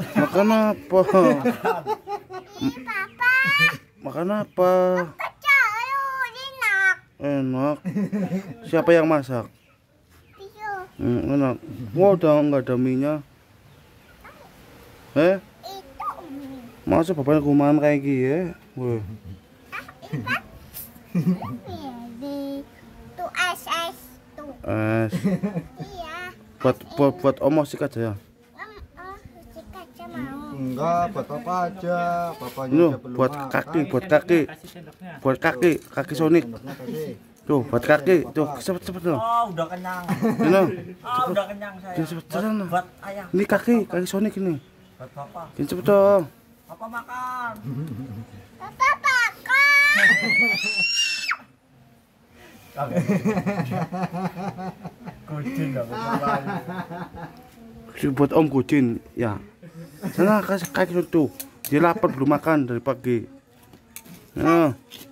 Makan apa? Papa. Makan apa? Enak. Siapa yang masak? Hmm, enak. wow, udah nggak ada minyak. Eh? Masa bapak kumahan kayak gini ya? Wah. Tuh es es Es. Iya. Buat buat buat omong sih aja ya enggak buat apa aja bapaknya no, aja buat makan. kaki buat kaki buat kaki kaki Sonic tuh buat kaki tuh cepet cepet dong oh udah kenyang dong oh, udah kenyang saya cepet cepet buat ayah ini kaki kaki Sonic ini buat bapak cepet dong papa makan papa makan Kucing gak mau Buat om kucing ya sana kasih kayak gitu tuh dia lapar belum makan dari pagi nah.